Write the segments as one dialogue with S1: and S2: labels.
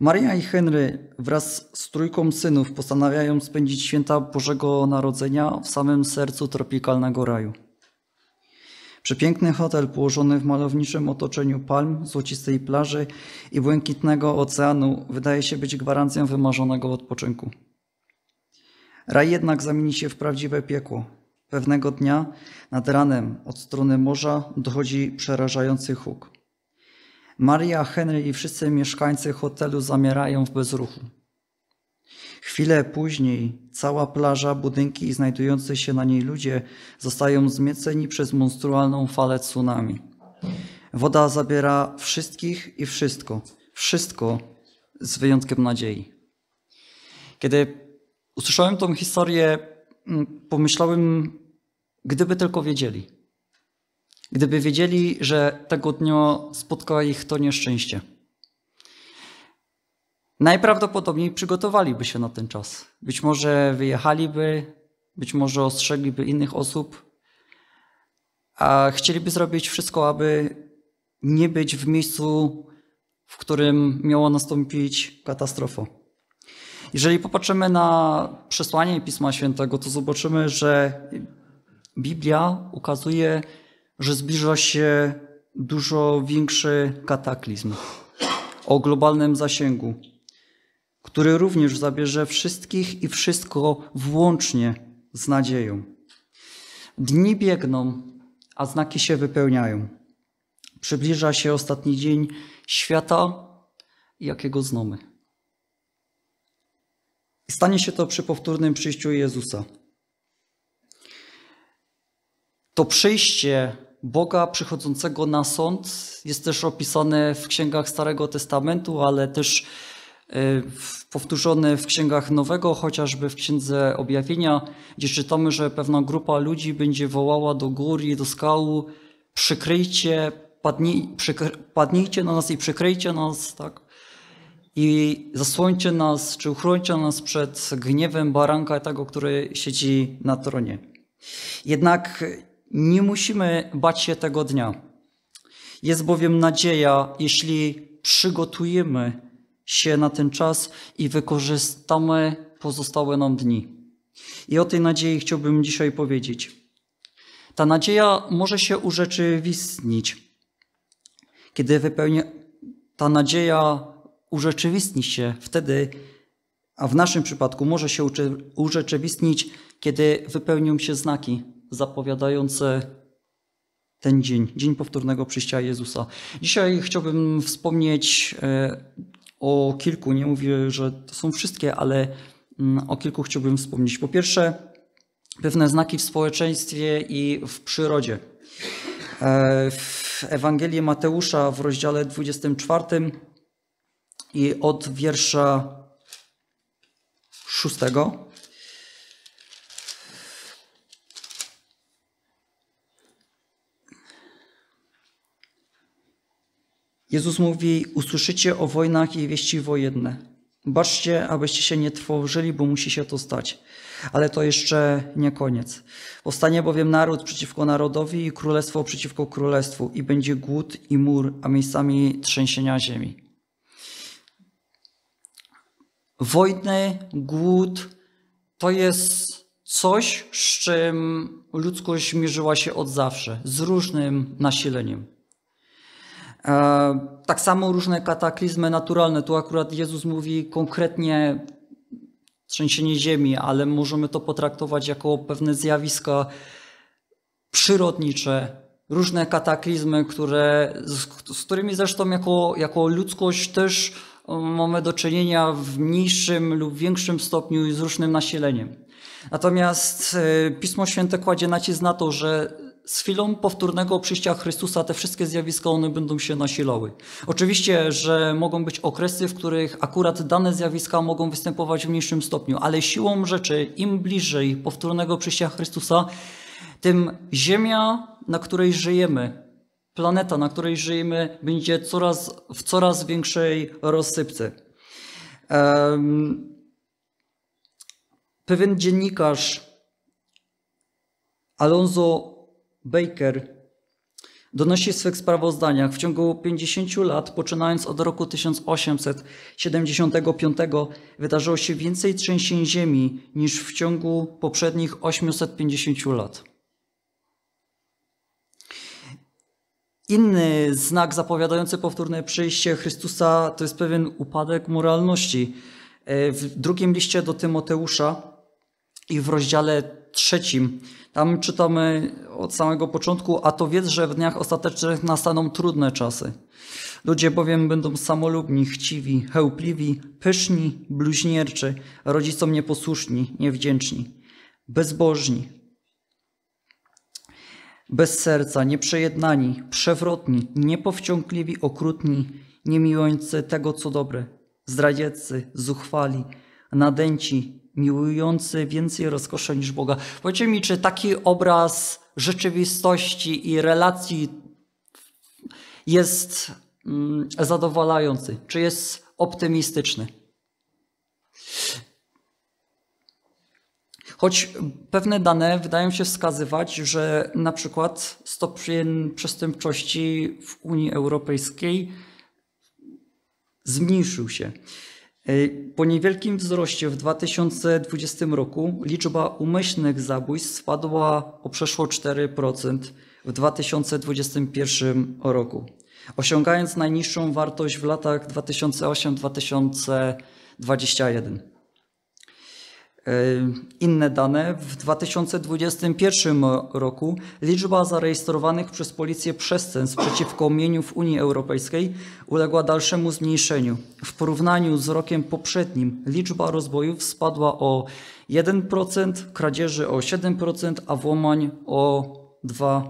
S1: Maria i Henry wraz z trójką synów postanawiają spędzić święta Bożego Narodzenia w samym sercu tropikalnego raju. Przepiękny hotel położony w malowniczym otoczeniu palm, złocistej plaży i błękitnego oceanu wydaje się być gwarancją wymarzonego odpoczynku. Raj jednak zamieni się w prawdziwe piekło. Pewnego dnia nad ranem od strony morza dochodzi przerażający huk. Maria, Henry i wszyscy mieszkańcy hotelu zamierają w bezruchu. Chwilę później cała plaża, budynki i znajdujący się na niej ludzie zostają zmieceni przez monstrualną falę tsunami. Woda zabiera wszystkich i wszystko, wszystko z wyjątkiem nadziei. Kiedy usłyszałem tą historię, mm, pomyślałem, gdyby tylko wiedzieli gdyby wiedzieli, że tego dnia spotka ich to nieszczęście. Najprawdopodobniej przygotowaliby się na ten czas. Być może wyjechaliby, być może ostrzegliby innych osób, a chcieliby zrobić wszystko, aby nie być w miejscu, w którym miała nastąpić katastrofa. Jeżeli popatrzymy na przesłanie Pisma Świętego, to zobaczymy, że Biblia ukazuje że zbliża się dużo większy kataklizm o globalnym zasięgu, który również zabierze wszystkich i wszystko włącznie z nadzieją. Dni biegną, a znaki się wypełniają. Przybliża się ostatni dzień świata, jakiego znamy. Stanie się to przy powtórnym przyjściu Jezusa. To przyjście Boga przychodzącego na sąd jest też opisane w księgach Starego Testamentu, ale też e, powtórzony w księgach Nowego, chociażby w księdze Objawienia, gdzie czytamy, że pewna grupa ludzi będzie wołała do gór i do skał: przykryjcie, padnij, przykry, padnijcie na nas i przykryjcie nas, tak? I zasłońcie nas, czy uchrońcie nas przed gniewem baranka tego, który siedzi na tronie. Jednak nie musimy bać się tego dnia. Jest bowiem nadzieja, jeśli przygotujemy się na ten czas i wykorzystamy pozostałe nam dni. I o tej nadziei chciałbym dzisiaj powiedzieć. Ta nadzieja może się urzeczywistnić, kiedy wypełni ta nadzieja urzeczywistni się wtedy, a w naszym przypadku może się urzeczywistnić, kiedy wypełnią się znaki, zapowiadające ten dzień, dzień powtórnego przyjścia Jezusa. Dzisiaj chciałbym wspomnieć e, o kilku, nie mówię, że to są wszystkie, ale mm, o kilku chciałbym wspomnieć. Po pierwsze, pewne znaki w społeczeństwie i w przyrodzie. E, w Ewangelii Mateusza w rozdziale 24 i od wiersza 6 Jezus mówi: Usłyszycie o wojnach i wieści wojenne. Baczcie, abyście się nie tworzyli, bo musi się to stać. Ale to jeszcze nie koniec. Powstanie bowiem naród przeciwko narodowi i królestwo przeciwko królestwu, i będzie głód i mur, a miejscami trzęsienia ziemi. Wojny, głód to jest coś, z czym ludzkość mierzyła się od zawsze, z różnym nasileniem. E, tak samo różne kataklizmy naturalne. Tu akurat Jezus mówi konkretnie trzęsienie ziemi, ale możemy to potraktować jako pewne zjawiska przyrodnicze, różne kataklizmy, które, z, z którymi zresztą jako, jako ludzkość też e, mamy do czynienia w mniejszym lub większym stopniu i z różnym nasileniem. Natomiast e, Pismo Święte kładzie nacisk na to, że z chwilą powtórnego przyjścia Chrystusa te wszystkie zjawiska one będą się nasilały. Oczywiście, że mogą być okresy, w których akurat dane zjawiska mogą występować w mniejszym stopniu, ale siłą rzeczy im bliżej powtórnego przyjścia Chrystusa, tym ziemia, na której żyjemy, planeta, na której żyjemy, będzie coraz, w coraz większej rozsypce. Um, pewien dziennikarz Alonso Baker donosi w swych sprawozdaniach w ciągu 50 lat, poczynając od roku 1875, wydarzyło się więcej trzęsień ziemi niż w ciągu poprzednich 850 lat. Inny znak zapowiadający powtórne przyjście Chrystusa to jest pewien upadek moralności. E, w drugim liście do Tymoteusza i w rozdziale trzecim. Tam czytamy od samego początku, a to wiedz, że w dniach ostatecznych nastaną trudne czasy. Ludzie bowiem będą samolubni, chciwi, chełpliwi, pyszni, bluźnierczy, rodzicom nieposłuszni, niewdzięczni, bezbożni, bez serca, nieprzejednani, przewrotni, niepowściągliwi, okrutni, niemiłujący tego, co dobre, zdradzieccy, zuchwali, nadęci, miłujący więcej rozkoszy niż Boga. Powiedzcie mi, czy taki obraz rzeczywistości i relacji jest mm, zadowalający, czy jest optymistyczny? Choć pewne dane wydają się wskazywać, że na przykład stopień przestępczości w Unii Europejskiej
S2: zmniejszył
S1: się. E, po niewielkim wzroście w 2020 roku liczba umyślnych zabójstw spadła o przeszło 4% w 2021 roku, osiągając najniższą wartość w latach 2008-2021. E, inne dane, w 2021 roku liczba zarejestrowanych przez policję przestępstw przeciwko mieniu w Unii Europejskiej uległa dalszemu zmniejszeniu. W porównaniu z rokiem poprzednim liczba rozbojów spadła o 1%, kradzieży o 7%, a włamań o 2%.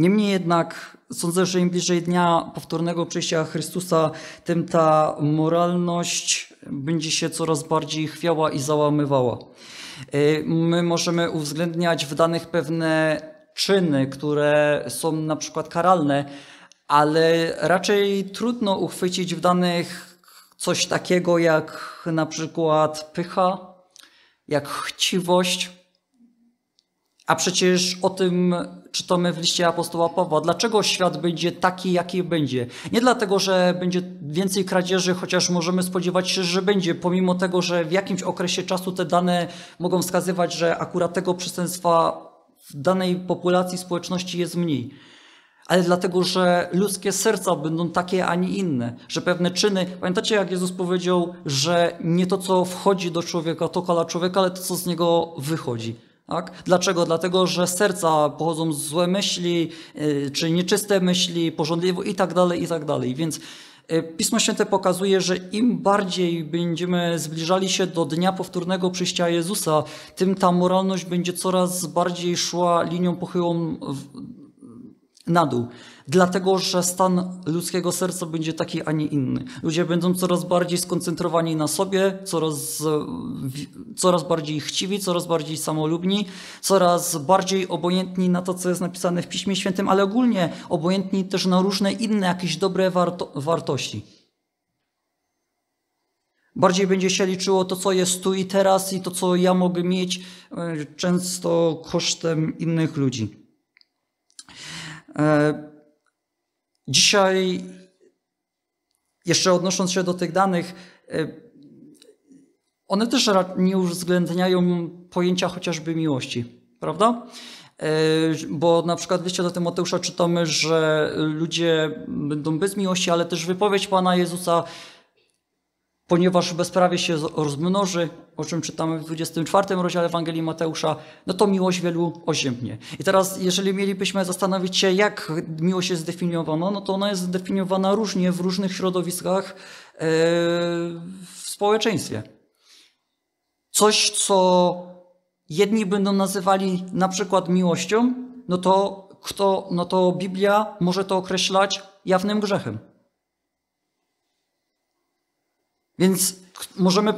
S1: Niemniej jednak sądzę, że im bliżej dnia powtórnego przyjścia Chrystusa, tym ta moralność będzie się coraz bardziej chwiała i załamywała. Y, my możemy uwzględniać w danych pewne czyny, które są na przykład karalne, ale raczej trudno uchwycić w danych coś takiego jak na przykład pycha, jak chciwość a przecież o tym czytamy w liście apostoła Pawła. Dlaczego świat będzie taki, jaki będzie? Nie dlatego, że będzie więcej kradzieży, chociaż możemy spodziewać się, że będzie, pomimo tego, że w jakimś okresie czasu te dane mogą wskazywać, że akurat tego przestępstwa w danej populacji społeczności jest mniej. Ale dlatego, że ludzkie serca będą takie, a nie inne, że pewne czyny. Pamiętacie, jak Jezus powiedział, że nie to, co wchodzi do człowieka, to kala człowieka, ale to, co z niego wychodzi. Tak? Dlaczego? Dlatego, że z serca pochodzą złe myśli, y, czy nieczyste myśli, pożądliwość i tak dalej, i tak dalej. Więc y, Pismo Święte pokazuje, że im bardziej będziemy zbliżali się do dnia powtórnego przyjścia Jezusa, tym ta moralność będzie coraz bardziej szła linią pochyłą na dół, dlatego że stan ludzkiego serca będzie taki, a nie inny. Ludzie będą coraz bardziej skoncentrowani na sobie, coraz, e, coraz bardziej chciwi, coraz bardziej samolubni, coraz bardziej obojętni na to, co jest napisane w Piśmie Świętym, ale ogólnie obojętni też na różne inne jakieś dobre warto wartości. Bardziej będzie się liczyło to, co jest tu i teraz i to, co ja mogę mieć, e, często kosztem innych ludzi. E, dzisiaj, jeszcze odnosząc się do tych danych, e, one też nie uwzględniają pojęcia chociażby miłości, prawda? E, bo na przykład w liście do Tymoteusza czytamy, że ludzie będą bez miłości, ale też wypowiedź Pana Jezusa ponieważ bezprawie się rozmnoży, o czym czytamy w 24 rozdziale Ewangelii Mateusza, no to miłość wielu oziemnie. I teraz, jeżeli mielibyśmy zastanowić się, jak miłość jest zdefiniowana, no to ona jest zdefiniowana różnie w różnych środowiskach e, w społeczeństwie. Coś, co jedni będą nazywali na przykład miłością, no to kto, no to Biblia może to określać jawnym grzechem. Więc możemy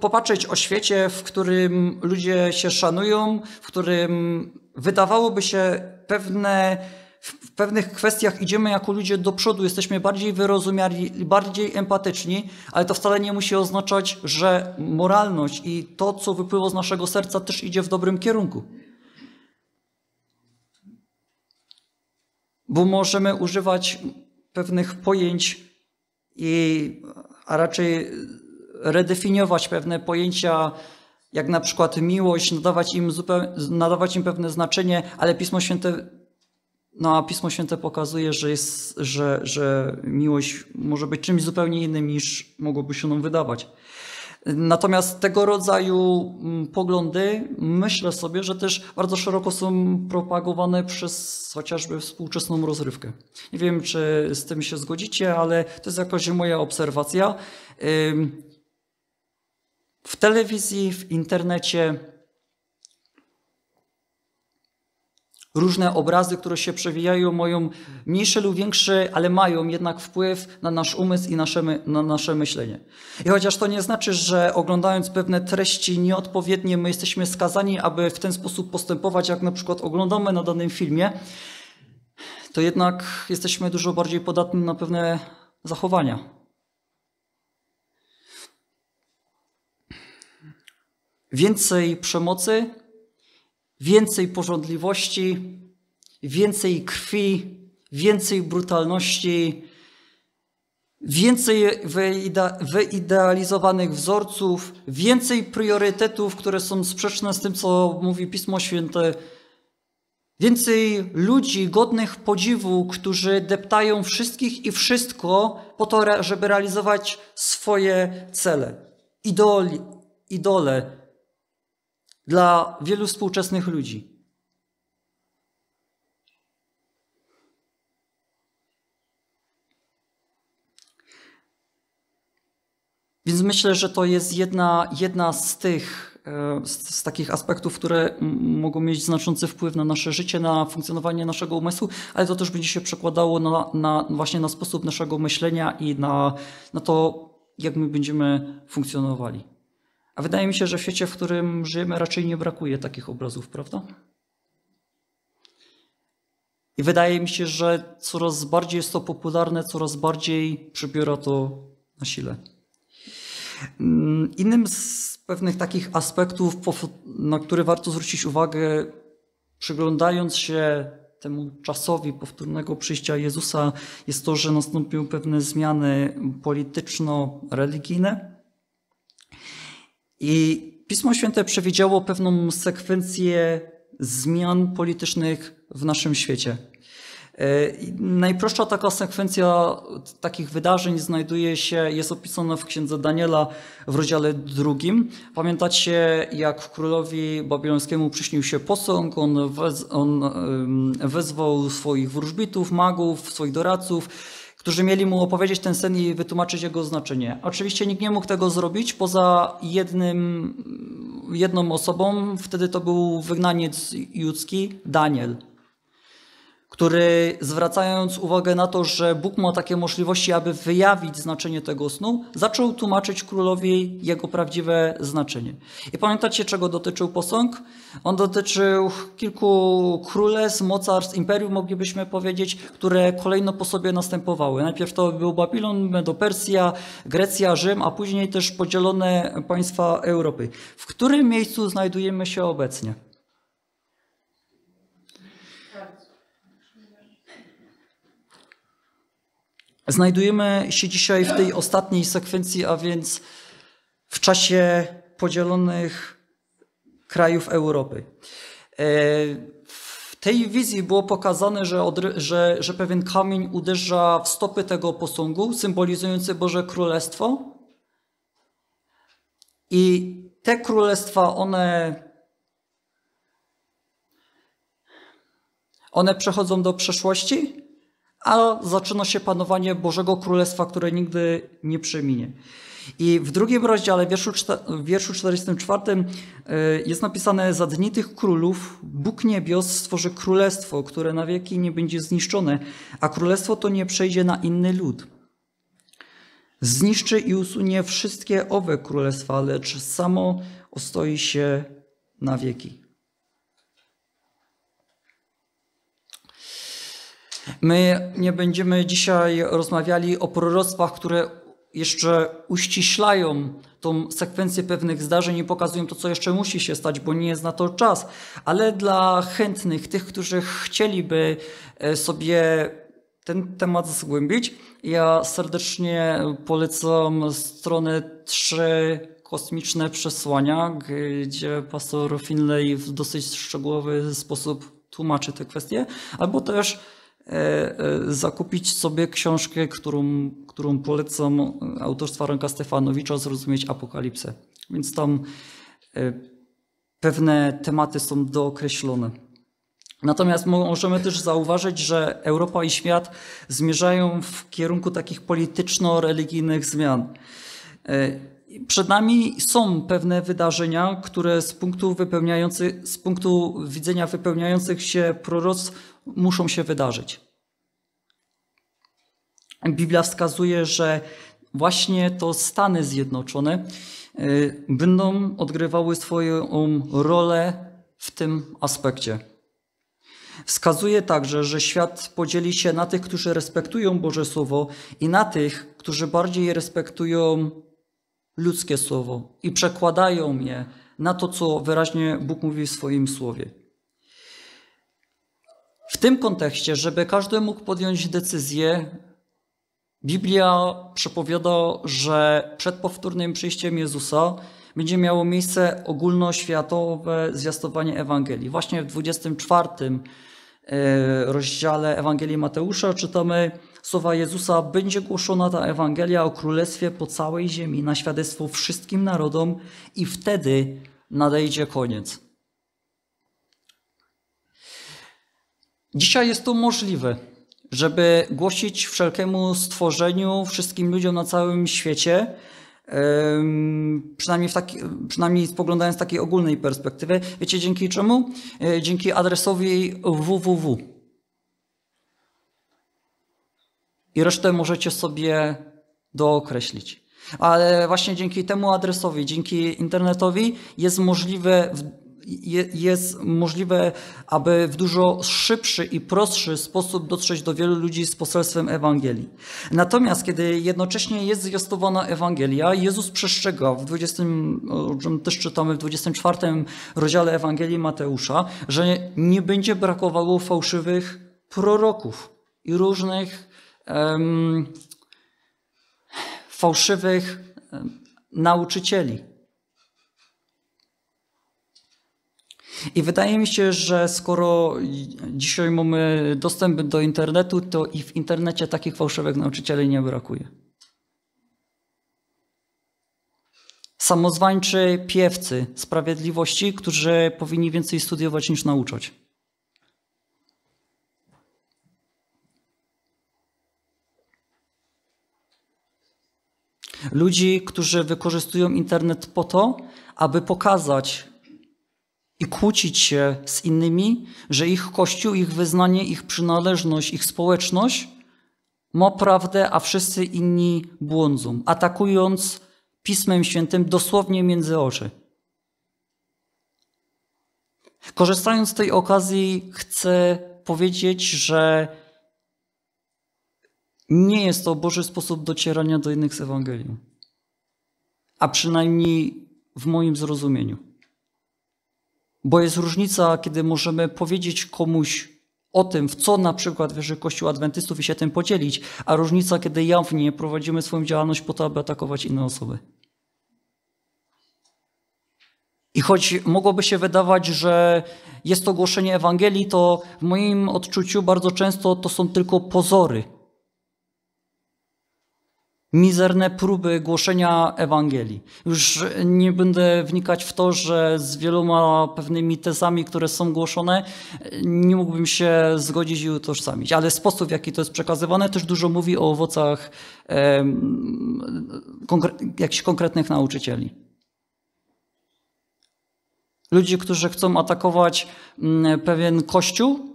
S1: popatrzeć o świecie, w którym ludzie się szanują, w którym wydawałoby się pewne, w pewnych kwestiach idziemy jako ludzie do przodu, jesteśmy bardziej wyrozumiali, bardziej empatyczni, ale to wcale nie musi oznaczać, że moralność i to, co wypływa z naszego serca, też idzie w dobrym kierunku. Bo możemy używać pewnych pojęć i a raczej redefiniować pewne pojęcia, jak na przykład miłość, nadawać im, nadawać im pewne znaczenie, ale Pismo Święte, no a Pismo Święte pokazuje, że, jest, że, że miłość może być czymś zupełnie innym niż mogłoby się nam wydawać. Natomiast tego rodzaju mm, poglądy myślę sobie, że też bardzo szeroko są propagowane przez chociażby współczesną rozrywkę. Nie wiem, czy z tym się zgodzicie, ale to jest jakoś moja obserwacja. W telewizji, w internecie różne obrazy, które się przewijają, mają mniejsze lub większe, ale mają jednak wpływ na nasz umysł i nasze, na nasze myślenie. I chociaż to nie znaczy, że oglądając pewne treści nieodpowiednie, my jesteśmy skazani, aby w ten sposób postępować, jak na przykład oglądamy na danym filmie, to jednak jesteśmy dużo bardziej podatni na pewne zachowania. Więcej przemocy więcej porządliwości, więcej krwi, więcej brutalności, więcej wyidealizowanych wzorców, więcej priorytetów, które są sprzeczne z tym, co mówi Pismo Święte, więcej ludzi godnych podziwu, którzy deptają wszystkich i wszystko po to, żeby realizować swoje cele. Idoli, idole, dla wielu współczesnych ludzi. Więc myślę, że to jest jedna, jedna z tych e, z, z takich aspektów, które mogą mieć znaczący wpływ na nasze życie, na funkcjonowanie naszego umysłu, ale to też będzie się przekładało na, na właśnie na sposób naszego myślenia i na, na to, jak my będziemy funkcjonowali. A wydaje mi się, że w świecie, w którym żyjemy, raczej nie brakuje takich obrazów, prawda? I wydaje mi się, że coraz bardziej jest to popularne, coraz bardziej przybiera to na sile. Mm, innym z pewnych takich aspektów, na który warto zwrócić uwagę, przyglądając się temu czasowi powtórnego przyjścia Jezusa, jest to, że nastąpiły pewne zmiany polityczno-religijne. I Pismo Święte przewidziało pewną sekwencję zmian politycznych w naszym świecie. E, najprostsza taka sekwencja takich wydarzeń znajduje się, jest opisana w księdze Daniela w rozdziale drugim. Pamiętacie, jak królowi babilońskiemu przyśnił się posąg, on, wez, on wezwał swoich wróżbitów, magów, swoich doradców którzy mieli mu opowiedzieć ten sen i wytłumaczyć jego znaczenie. Oczywiście nikt nie mógł tego zrobić poza jednym, jedną osobą. Wtedy to był wygnaniec judzki Daniel który zwracając uwagę na to, że Bóg ma takie możliwości, aby wyjawić znaczenie tego snu, zaczął tłumaczyć królowi jego prawdziwe znaczenie. I pamiętacie, czego dotyczył posąg? On dotyczył kilku królestw, mocarstw, imperium, moglibyśmy powiedzieć, które kolejno po sobie następowały. Najpierw to był Babilon, Medopersja, Grecja, Rzym, a później też podzielone państwa Europy. W którym miejscu znajdujemy się obecnie? Znajdujemy się dzisiaj w tej ostatniej sekwencji, a więc w czasie podzielonych krajów Europy. E, w tej wizji było pokazane, że, że, że pewien kamień uderza w stopy tego posągu, symbolizujący Boże Królestwo. I te królestwa, one One przechodzą do przeszłości, a zaczyna się panowanie Bożego Królestwa, które nigdy nie przeminie. I w drugim rozdziale, wierszu, w wierszu 44, e, jest napisane: Za dni tych królów Bóg niebios stworzy królestwo, które na wieki nie będzie zniszczone, a królestwo to nie przejdzie na inny lud. Zniszczy i usunie wszystkie owe królestwa, lecz samo ostoi się na wieki. My nie będziemy dzisiaj rozmawiali o proroctwach, które jeszcze uściślają tą sekwencję pewnych zdarzeń i pokazują to, co jeszcze musi się stać, bo nie jest na to czas. Ale dla chętnych, tych, którzy chcieliby e, sobie ten temat zgłębić, ja serdecznie polecam stronę 3 kosmiczne przesłania, gdzie pastor Finlay w dosyć szczegółowy sposób tłumaczy te kwestie, albo też E, e, zakupić sobie książkę, którą, którą polecam autorstwa Ranka Stefanowicza, Zrozumieć Apokalipsę. Więc tam e, pewne tematy są dookreślone. Natomiast możemy też zauważyć, że Europa i świat zmierzają w kierunku takich polityczno-religijnych zmian. Przed nami są pewne wydarzenia, które z punktu, z punktu widzenia wypełniających się proroc muszą się wydarzyć. Biblia wskazuje, że właśnie to Stany Zjednoczone y, będą odgrywały swoją rolę w tym aspekcie. Wskazuje także, że świat podzieli się na tych, którzy respektują Boże Słowo i na tych, którzy bardziej respektują ludzkie Słowo i przekładają je na to, co wyraźnie Bóg mówi w swoim Słowie w tym kontekście, żeby każdy mógł podjąć decyzję, Biblia przepowiada, że przed powtórnym przyjściem Jezusa będzie miało miejsce ogólnoświatowe zwiastowanie Ewangelii. Właśnie w 24 e, rozdziale Ewangelii Mateusza czytamy słowa Jezusa: Będzie głoszona ta Ewangelia o Królestwie po całej ziemi na świadectwo wszystkim narodom, i wtedy nadejdzie koniec. Dzisiaj jest to możliwe, żeby głosić wszelkiemu stworzeniu, wszystkim ludziom na całym świecie, przynajmniej, w taki, przynajmniej spoglądając z takiej ogólnej perspektywy. Wiecie dzięki czemu? E, dzięki adresowi www. I resztę możecie sobie dookreślić. Ale właśnie dzięki temu adresowi, dzięki internetowi jest możliwe jest możliwe, aby w dużo szybszy i prostszy sposób dotrzeć do wielu ludzi z poselstwem Ewangelii. Natomiast, kiedy jednocześnie jest zwiastowana Ewangelia, Jezus przestrzega, w 20, też czytamy w 24 rozdziale Ewangelii Mateusza, że nie będzie brakowało fałszywych proroków i różnych um, fałszywych um, nauczycieli. I wydaje mi się, że skoro dzisiaj mamy dostęp do internetu, to i w internecie takich fałszywych nauczycieli nie brakuje. Samozwańczy piewcy sprawiedliwości, którzy powinni więcej studiować niż nauczać. Ludzi, którzy wykorzystują internet po to, aby pokazać i kłócić się z innymi, że ich kościół, ich wyznanie, ich przynależność, ich społeczność ma prawdę, a wszyscy inni błądzą, atakując Pismem Świętym dosłownie między oczy. Korzystając z tej okazji, chcę powiedzieć, że nie jest to Boży sposób docierania do innych z Ewangelią, a przynajmniej w moim zrozumieniu. Bo jest różnica, kiedy możemy powiedzieć komuś o tym, w co na przykład wierzy Kościół Adwentystów i się tym podzielić, a różnica, kiedy jawnie prowadzimy swoją działalność po to, aby atakować inne osoby. I choć mogłoby się wydawać, że jest to głoszenie Ewangelii, to w moim odczuciu bardzo często to są tylko pozory mizerne próby głoszenia Ewangelii. Już nie będę wnikać w to, że z wieloma pewnymi tezami, które są głoszone, nie mógłbym się zgodzić i utożsamić. Ale sposób, w jaki to jest przekazywane, też dużo mówi o owocach e, konkre jakichś konkretnych nauczycieli. Ludzi, którzy chcą atakować mm, pewien kościół,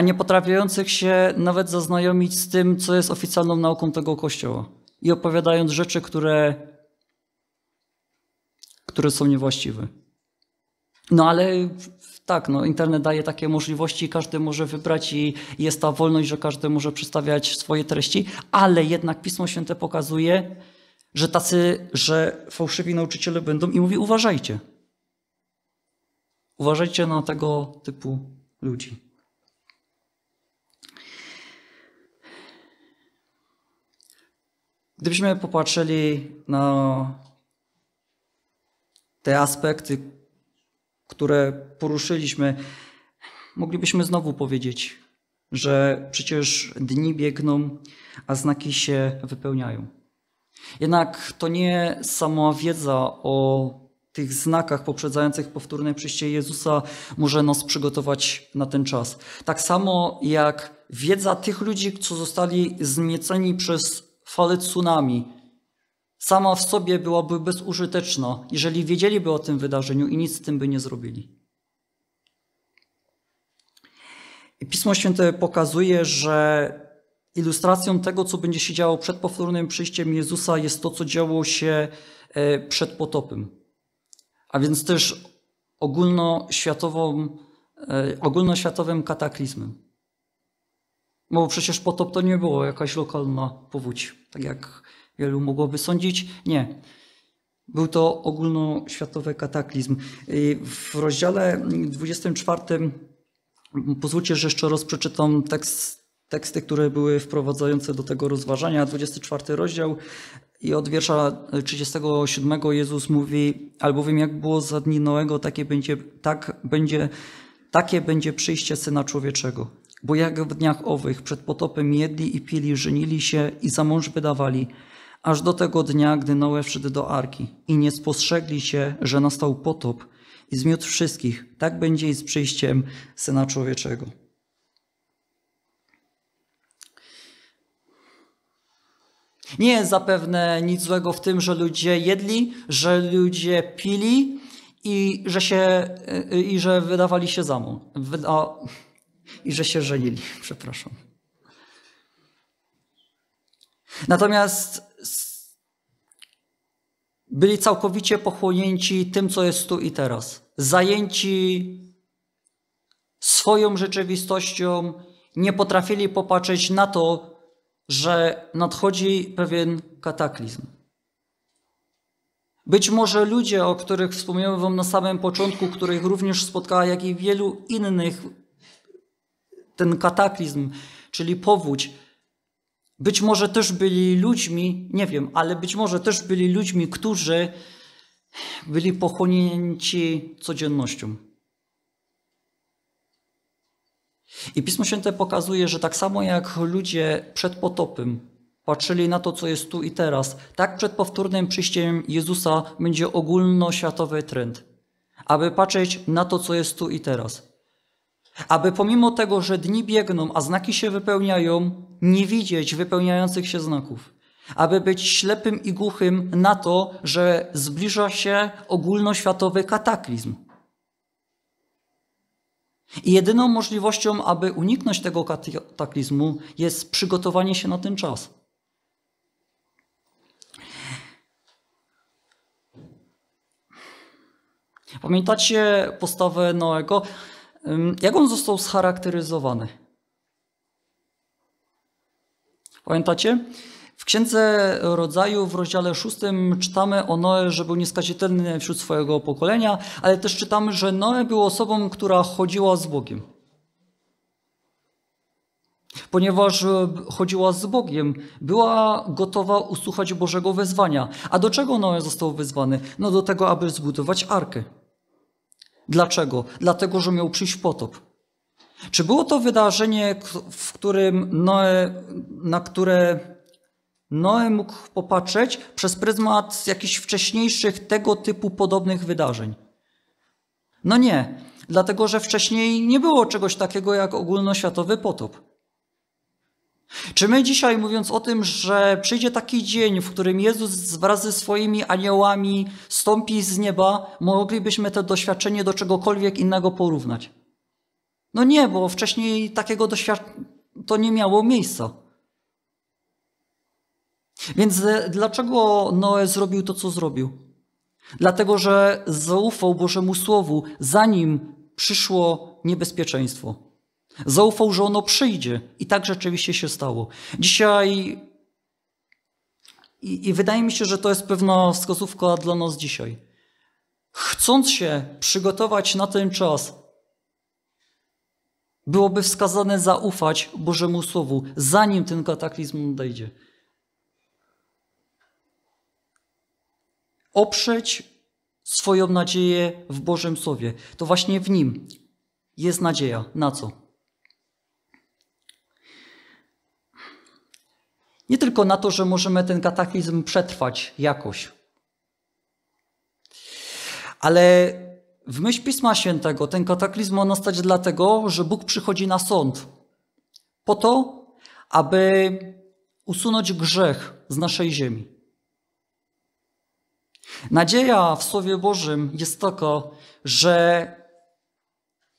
S1: a nie potrafiających się nawet zaznajomić z tym, co jest oficjalną nauką tego kościoła i opowiadając rzeczy, które, które są niewłaściwe. No ale tak, no, internet daje takie możliwości, każdy może wybrać i jest ta wolność, że każdy może przedstawiać swoje treści, ale jednak Pismo Święte pokazuje, że tacy, że fałszywi nauczyciele będą i mówi uważajcie. Uważajcie na tego typu ludzi. Gdybyśmy popatrzyli na te aspekty, które poruszyliśmy, moglibyśmy znowu powiedzieć, że przecież dni biegną, a znaki się wypełniają. Jednak to nie sama wiedza o tych znakach poprzedzających powtórne przyjście Jezusa może nas przygotować na ten czas. Tak samo jak wiedza tych ludzi, co zostali zmieceni przez falę tsunami, sama w sobie byłaby bezużyteczna, jeżeli wiedzieliby o tym wydarzeniu i nic z tym by nie zrobili. I Pismo Święte pokazuje, że ilustracją tego, co będzie się działo przed powtórnym przyjściem Jezusa, jest to, co działo się e, przed potopem. A więc też ogólnoświatową, e, ogólnoświatowym kataklizmem. Bo przecież potop to nie było jakaś lokalna powódź, tak jak wielu mogłoby sądzić. Nie. Był to ogólnoświatowy kataklizm. W rozdziale 24 pozwólcie, że jeszcze raz przeczytam tekst, teksty, które były wprowadzające do tego rozważania. 24 rozdział i od wiersza 37 Jezus mówi, albowiem jak było za dni Noego, takie będzie, tak będzie, takie będzie przyjście Syna Człowieczego. Bo jak w dniach owych przed potopem jedli i pili, żenili się i za mąż wydawali, aż do tego dnia, gdy Noe wszedł do arki i nie spostrzegli się, że nastał potop i zmiótł wszystkich, tak będzie i z przyjściem Syna Człowieczego. Nie jest zapewne nic złego w tym, że ludzie jedli, że ludzie pili i że, się, y, y, i że wydawali się za mąż. Wyda i że się żenili. Przepraszam. Natomiast byli całkowicie pochłonięci tym, co jest tu i teraz. Zajęci swoją rzeczywistością, nie potrafili popatrzeć na to, że nadchodzi pewien kataklizm. Być może ludzie, o których wspomniałem Wam na samym początku, których również spotkała, jak i wielu innych ten kataklizm, czyli powódź, być może też byli ludźmi, nie wiem, ale być może też byli ludźmi, którzy byli pochłonięci codziennością. I Pismo Święte pokazuje, że tak samo jak ludzie przed potopem patrzyli na to, co jest tu i teraz, tak przed powtórnym przyjściem Jezusa będzie ogólnoświatowy trend, aby patrzeć na to, co jest tu i teraz aby pomimo tego, że dni biegną, a znaki się wypełniają, nie widzieć wypełniających się znaków. Aby być ślepym i głuchym na to, że zbliża się ogólnoświatowy kataklizm. I jedyną możliwością, aby uniknąć tego kataklizmu, jest przygotowanie się na ten czas. Pamiętacie postawę Noego? Jak on został scharakteryzowany? Pamiętacie? W Księdze Rodzaju w rozdziale 6 czytamy o Noe, że był nieskazitelny wśród swojego pokolenia, ale też czytamy, że Noe był osobą, która chodziła z Bogiem. Ponieważ e, chodziła z Bogiem, była gotowa usłuchać Bożego wezwania. A do czego Noe został wezwany? No do tego, aby zbudować arkę. Dlaczego? Dlatego, że miał przyjść potop. Czy było to wydarzenie, w którym Noe, na które Noe mógł popatrzeć przez pryzmat jakichś wcześniejszych tego typu podobnych wydarzeń? No nie, dlatego że wcześniej nie było czegoś takiego jak ogólnoświatowy potop. Czy my dzisiaj, mówiąc o tym, że przyjdzie taki dzień, w którym Jezus wraz ze swoimi aniołami stąpi z nieba, moglibyśmy to doświadczenie do czegokolwiek innego porównać? No nie, bo wcześniej takiego doświadczenia to nie miało miejsca. Więc e, dlaczego Noe zrobił to, co zrobił? Dlatego, że zaufał Bożemu Słowu, zanim przyszło niebezpieczeństwo. Zaufał, że ono przyjdzie. I tak rzeczywiście się stało. Dzisiaj. I, i wydaje mi się, że to jest pewna wskazówka dla nas dzisiaj. Chcąc się przygotować na ten czas, byłoby wskazane zaufać Bożemu Słowu, zanim ten kataklizm nadejdzie. Oprzeć swoją nadzieję w Bożym Słowie. To właśnie w nim jest nadzieja. Na co? Nie tylko na to, że możemy ten kataklizm przetrwać jakoś. Ale w myśl Pisma Świętego ten kataklizm ma nastać dlatego, że Bóg przychodzi na sąd. Po to, aby usunąć grzech z naszej ziemi. Nadzieja w Słowie Bożym jest taka, że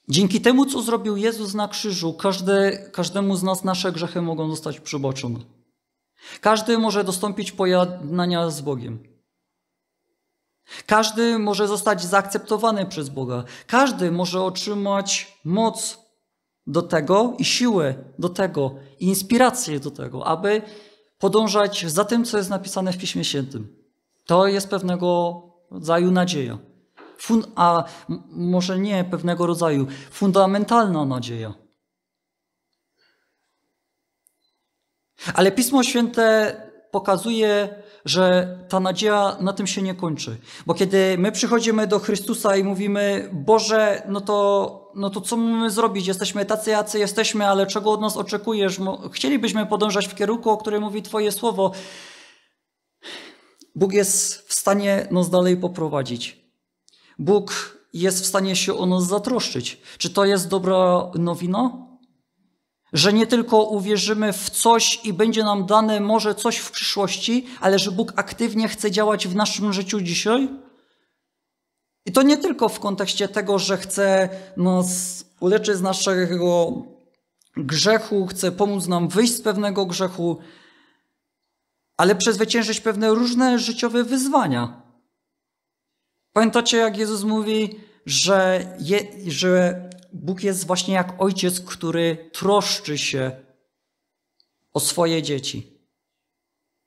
S1: dzięki temu, co zrobił Jezus na krzyżu, każdy, każdemu z nas nasze grzechy mogą zostać przeboczone. Każdy może dostąpić pojednania z Bogiem. Każdy może zostać zaakceptowany przez Boga. Każdy może otrzymać moc do tego i siłę do tego i inspirację do tego, aby podążać za tym, co jest napisane w Piśmie Świętym. To jest pewnego rodzaju nadzieja. Fun a może nie pewnego rodzaju, fundamentalna nadzieja. Ale Pismo Święte pokazuje, że ta nadzieja na tym się nie kończy. Bo kiedy my przychodzimy do Chrystusa i mówimy, Boże, no to, no to co mamy zrobić? Jesteśmy tacy, jacy jesteśmy, ale czego od nas oczekujesz? Chcielibyśmy podążać w kierunku, o którym mówi Twoje słowo. Bóg jest w stanie nas dalej poprowadzić. Bóg jest w stanie się o nas zatroszczyć. Czy to jest dobra nowina? Że nie tylko uwierzymy w coś i będzie nam dane może coś w przyszłości, ale że Bóg aktywnie chce działać w naszym życiu dzisiaj? I to nie tylko w kontekście tego, że chce nas uleczyć z naszego grzechu, chce pomóc nam wyjść z pewnego grzechu, ale przezwyciężyć pewne różne życiowe wyzwania. Pamiętacie, jak Jezus mówi, że, je, że Bóg jest właśnie jak ojciec, który troszczy się o swoje dzieci.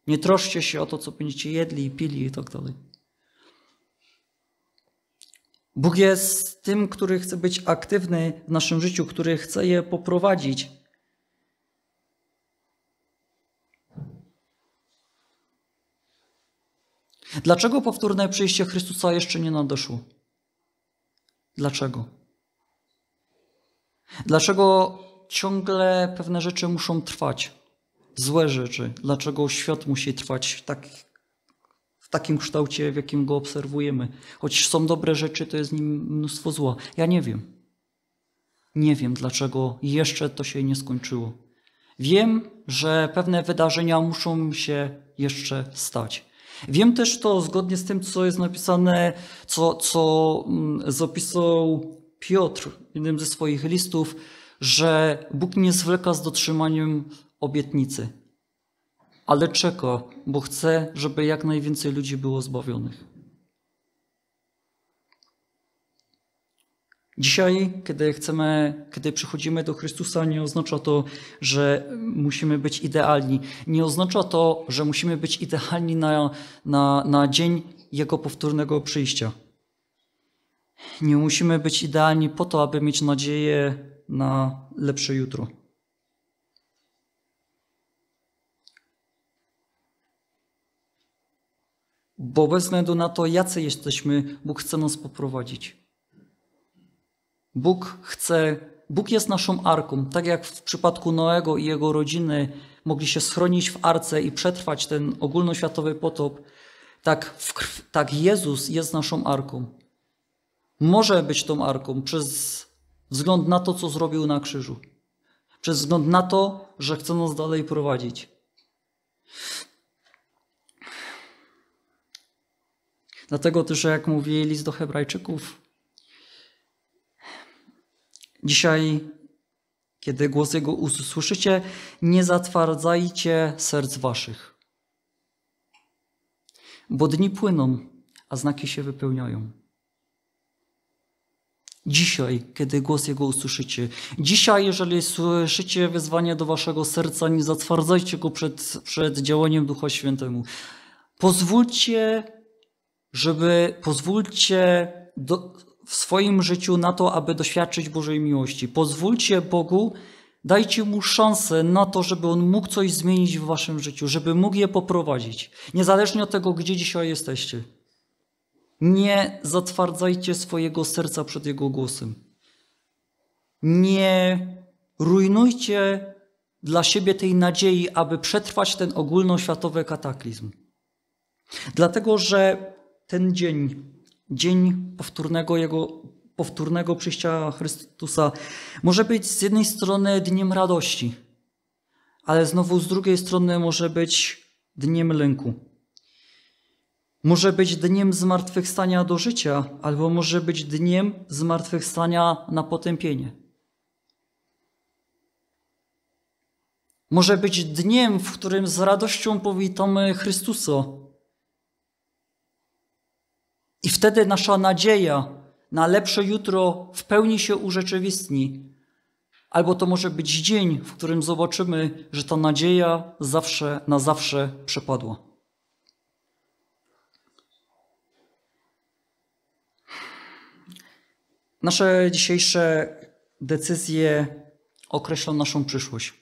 S1: Nie troszcie się o to, co będziecie jedli i pili i tak dalej. Bóg jest tym, który chce być aktywny w naszym życiu, który chce je poprowadzić. Dlaczego powtórne przyjście Chrystusa jeszcze nie nadeszło? Dlaczego? Dlaczego ciągle pewne rzeczy muszą trwać? Złe rzeczy. Dlaczego świat musi trwać tak, w takim kształcie, w jakim go obserwujemy? Choć są dobre rzeczy, to jest w nim mnóstwo zła. Ja nie wiem. Nie wiem, dlaczego jeszcze to się nie skończyło. Wiem, że pewne wydarzenia muszą się jeszcze stać. Wiem też to, zgodnie z tym, co jest napisane, co, co mm, zapisał Piotr w jednym ze swoich listów, że Bóg nie zwleka z dotrzymaniem obietnicy, ale czeka, bo chce, żeby jak najwięcej ludzi było zbawionych. Dzisiaj, kiedy chcemy, kiedy przychodzimy do Chrystusa, nie oznacza to, że musimy być idealni. Nie oznacza to, że musimy być idealni na, na, na dzień Jego powtórnego przyjścia. Nie musimy być idealni po to, aby mieć nadzieję na lepsze jutro. Bo bez względu na to, jacy jesteśmy, Bóg chce nas poprowadzić. Bóg chce, Bóg jest naszą arką. Tak jak w przypadku Noego i jego rodziny mogli się schronić w arce i przetrwać ten ogólnoświatowy potop, tak, w, tak Jezus jest naszą arką może być tą arką przez wzgląd na to, co zrobił na krzyżu, przez wzgląd na to, że chce nas dalej prowadzić. Dlatego też, jak mówi list do Hebrajczyków, dzisiaj, kiedy głos Jego usłyszycie, nie zatwardzajcie serc waszych, bo dni płyną, a znaki się wypełniają. Dzisiaj, kiedy głos Jego usłyszycie. Dzisiaj, jeżeli słyszycie wezwanie do waszego serca, nie zatwardzajcie go przed, przed działaniem Ducha Świętemu. Pozwólcie, żeby, pozwólcie do, w swoim życiu na to, aby doświadczyć Bożej miłości. Pozwólcie Bogu, Dajcie mu szansę na to, żeby on mógł coś zmienić w waszym życiu, żeby mógł je poprowadzić, niezależnie od tego, gdzie dzisiaj jesteście. Nie zatwardzajcie swojego serca przed Jego głosem. Nie rujnujcie dla siebie tej nadziei, aby przetrwać ten ogólnoświatowy kataklizm. Dlatego, że ten dzień, dzień powtórnego Jego powtórnego przyjścia Chrystusa, może być z jednej strony dniem radości, ale znowu z drugiej strony może być dniem lęku. Może być dniem zmartwychwstania do życia, albo może być dniem zmartwychwstania na potępienie. Może być dniem, w którym z radością powitamy Chrystusa. I wtedy nasza nadzieja na lepsze jutro w pełni się urzeczywistni. Albo to może być dzień, w którym zobaczymy, że ta nadzieja zawsze na zawsze przepadła. Nasze dzisiejsze decyzje określą naszą przyszłość.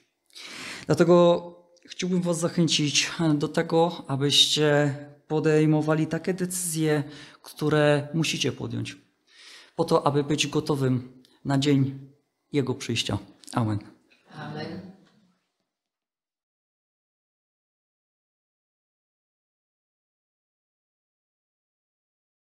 S1: Dlatego chciałbym Was zachęcić do tego, abyście podejmowali takie decyzje, które musicie podjąć, po to, aby być gotowym na dzień Jego przyjścia. Amen.